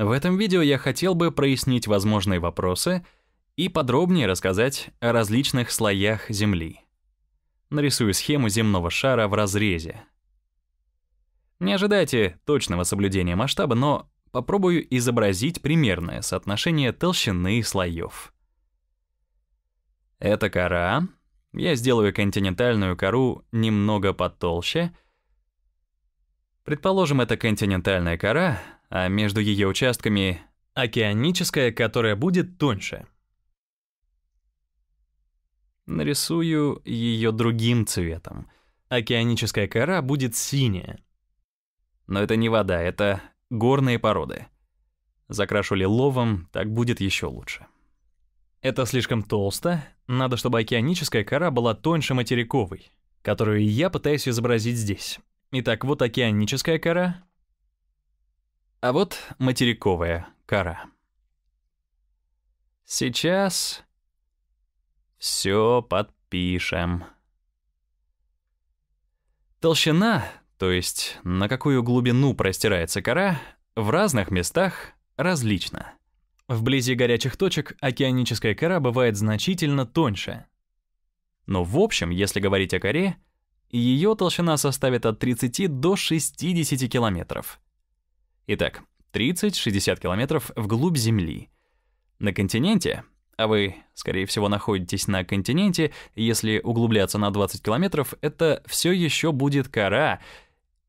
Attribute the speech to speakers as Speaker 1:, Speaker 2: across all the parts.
Speaker 1: В этом видео я хотел бы прояснить возможные вопросы и подробнее рассказать о различных слоях Земли. Нарисую схему земного шара в разрезе. Не ожидайте точного соблюдения масштаба, но попробую изобразить примерное соотношение толщины слоев. Это кора. Я сделаю континентальную кору немного потолще. Предположим, это континентальная кора — а между ее участками — океаническая, которая будет тоньше. Нарисую ее другим цветом. Океаническая кора будет синяя. Но это не вода, это горные породы. Закрашу лиловым, так будет еще лучше. Это слишком толсто, надо, чтобы океаническая кора была тоньше материковой, которую я пытаюсь изобразить здесь. Итак, вот океаническая кора, а вот материковая кора. Сейчас все подпишем. Толщина, то есть на какую глубину простирается кора, в разных местах различна. Вблизи горячих точек океаническая кора бывает значительно тоньше. Но в общем, если говорить о коре, ее толщина составит от 30 до 60 километров — Итак, 30-60 километров вглубь Земли. На континенте, а вы, скорее всего, находитесь на континенте, если углубляться на 20 километров, это все еще будет кора,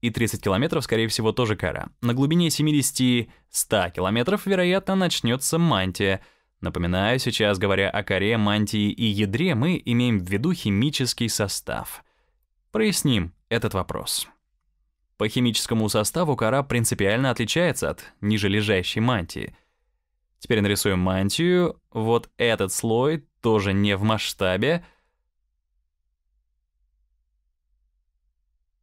Speaker 1: и 30 километров, скорее всего, тоже кора. На глубине 70-100 километров, вероятно, начнется мантия. Напоминаю, сейчас, говоря о коре, мантии и ядре, мы имеем в виду химический состав. Проясним этот вопрос. По химическому составу кора принципиально отличается от нижележащей мантии. Теперь нарисуем мантию. Вот этот слой тоже не в масштабе.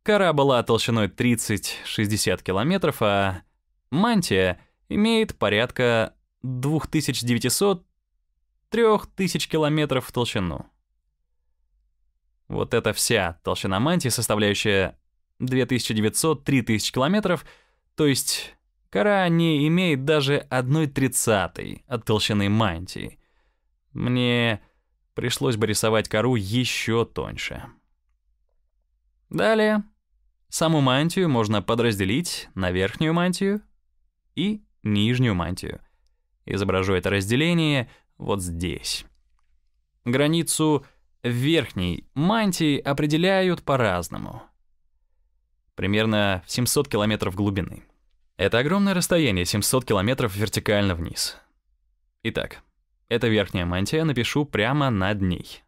Speaker 1: Кора была толщиной 30-60 километров, а мантия имеет порядка 2900-3000 километров в толщину. Вот это вся толщина мантии, составляющая 2900-3000 километров, то есть кора не имеет даже 1 тридцатой от толщины мантии. Мне пришлось бы рисовать кору еще тоньше. Далее. Саму мантию можно подразделить на верхнюю мантию и нижнюю мантию. Изображу это разделение вот здесь. Границу верхней мантии определяют по-разному примерно 700 километров глубины. Это огромное расстояние, 700 километров вертикально вниз. Итак, эта верхняя мантия, напишу прямо над ней.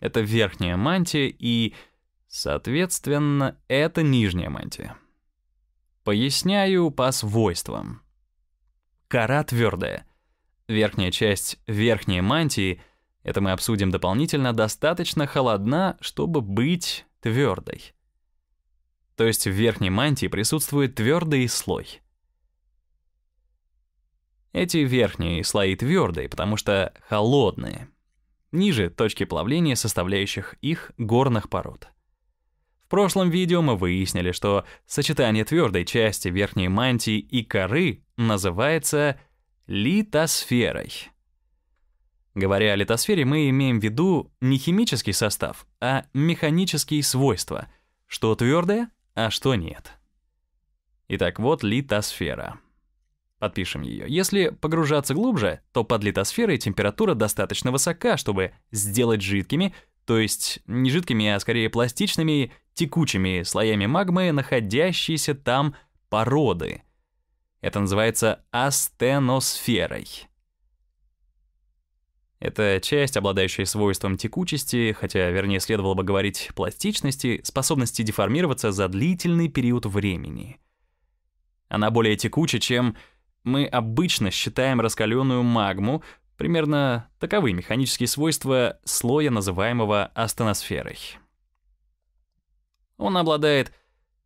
Speaker 1: Это верхняя мантия и, соответственно, это нижняя мантия. Поясняю по свойствам. Кора твердая. Верхняя часть верхней мантии, это мы обсудим дополнительно, достаточно холодна, чтобы быть твердой то есть в верхней мантии присутствует твердый слой. Эти верхние слои твердые, потому что холодные. Ниже — точки плавления составляющих их горных пород. В прошлом видео мы выяснили, что сочетание твердой части верхней мантии и коры называется литосферой. Говоря о литосфере, мы имеем в виду не химический состав, а механические свойства. Что твердое, а что нет. Итак, вот литосфера. Подпишем ее. Если погружаться глубже, то под литосферой температура достаточно высока, чтобы сделать жидкими, то есть не жидкими, а скорее пластичными, текучими слоями магмы, находящиеся там породы. Это называется астеносферой эта часть, обладающая свойством текучести, хотя, вернее, следовало бы говорить пластичности, способности деформироваться за длительный период времени. Она более текуча, чем мы обычно считаем раскаленную магму, примерно таковы механические свойства слоя, называемого астеносферой. Он обладает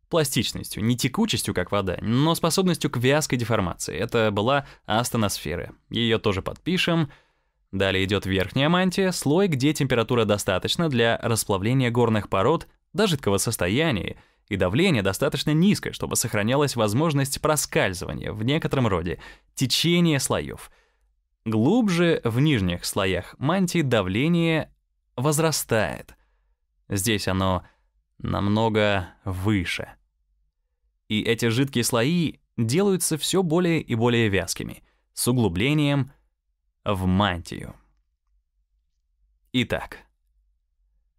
Speaker 1: пластичностью, не текучестью, как вода, но способностью к вязкой деформации. Это была астеносфера. Ее тоже подпишем — Далее идет верхняя мантия, слой, где температура достаточна для расплавления горных пород до жидкого состояния, и давление достаточно низкое, чтобы сохранялась возможность проскальзывания в некотором роде, течения слоев. Глубже в нижних слоях мантии давление возрастает. Здесь оно намного выше. И эти жидкие слои делаются все более и более вязкими, с углублением — в мантию. Итак,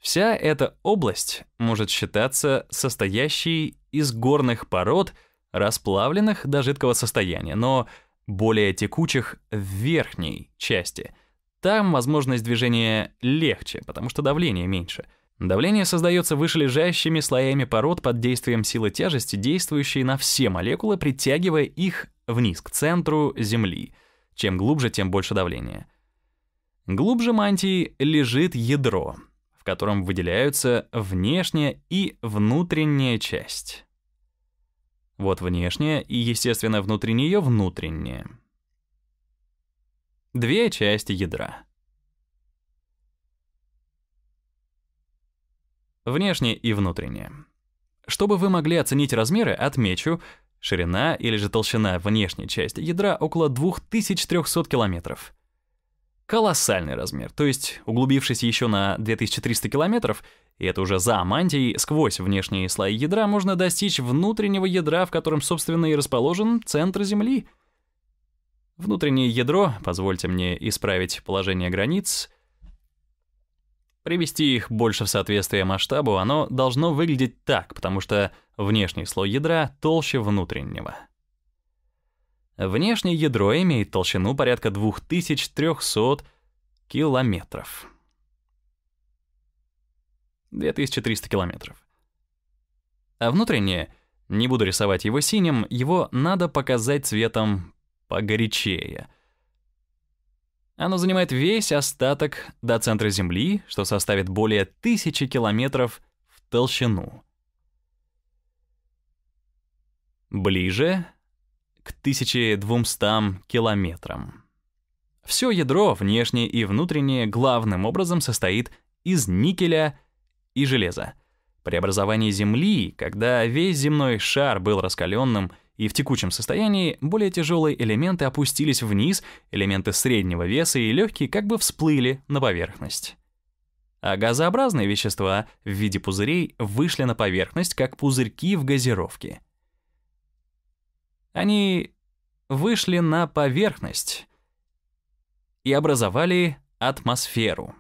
Speaker 1: вся эта область может считаться состоящей из горных пород, расплавленных до жидкого состояния, но более текучих в верхней части. Там возможность движения легче, потому что давление меньше. Давление создается вышележащими слоями пород под действием силы тяжести, действующей на все молекулы, притягивая их вниз, к центру Земли — чем глубже, тем больше давления. Глубже мантии лежит ядро, в котором выделяются внешняя и внутренняя часть. Вот внешняя и, естественно, внутри нее внутренняя. Две части ядра. Внешняя и внутренняя. Чтобы вы могли оценить размеры, отмечу — Ширина или же толщина внешней части ядра около 2300 километров. Колоссальный размер, то есть углубившись еще на 2300 километров, и это уже за мантией, сквозь внешние слои ядра можно достичь внутреннего ядра, в котором, собственно, и расположен центр Земли. Внутреннее ядро, позвольте мне исправить положение границ, привести их больше в соответствие масштабу, оно должно выглядеть так, потому что Внешний слой ядра толще внутреннего. Внешнее ядро имеет толщину порядка 2300 километров. 2300 километров. А внутреннее, не буду рисовать его синим, его надо показать цветом погорячее. Оно занимает весь остаток до центра Земли, что составит более тысячи километров в толщину ближе к 1200 километрам. Все ядро, внешнее и внутреннее, главным образом состоит из никеля и железа. При образовании Земли, когда весь земной шар был раскаленным и в текучем состоянии, более тяжелые элементы опустились вниз, элементы среднего веса и легкие как бы всплыли на поверхность. А газообразные вещества в виде пузырей вышли на поверхность как пузырьки в газировке — они вышли на поверхность и образовали атмосферу.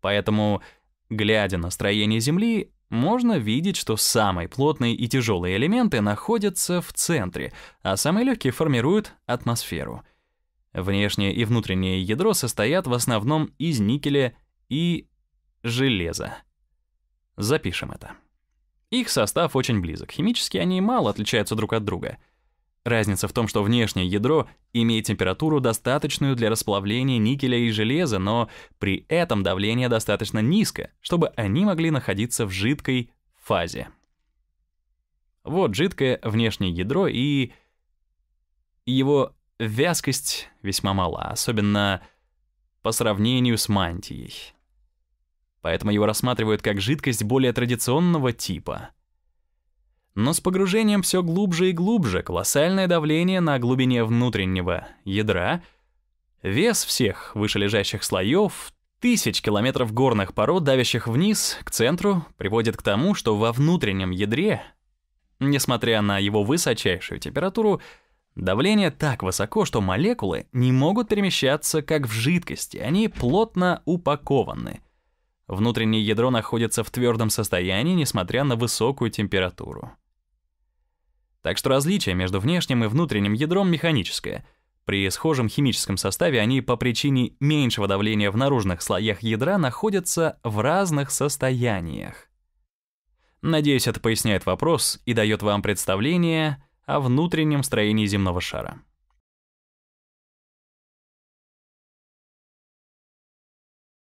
Speaker 1: Поэтому, глядя на строение Земли, можно видеть, что самые плотные и тяжелые элементы находятся в центре, а самые легкие формируют атмосферу. Внешнее и внутреннее ядро состоят в основном из никеля и железа. Запишем это. Их состав очень близок. Химически они мало отличаются друг от друга — Разница в том, что внешнее ядро имеет температуру, достаточную для расплавления никеля и железа, но при этом давление достаточно низко, чтобы они могли находиться в жидкой фазе. Вот жидкое внешнее ядро, и его вязкость весьма мала, особенно по сравнению с мантией. Поэтому его рассматривают как жидкость более традиционного типа — но с погружением все глубже и глубже, колоссальное давление на глубине внутреннего ядра, вес всех вышележащих слоев, тысяч километров горных пород, давящих вниз, к центру, приводит к тому, что во внутреннем ядре, несмотря на его высочайшую температуру, давление так высоко, что молекулы не могут перемещаться как в жидкости, они плотно упакованы. Внутреннее ядро находится в твердом состоянии, несмотря на высокую температуру. Так что различие между внешним и внутренним ядром механическое. При схожем химическом составе они по причине меньшего давления в наружных слоях ядра находятся в разных состояниях. Надеюсь, это поясняет вопрос и дает вам представление о внутреннем строении земного шара.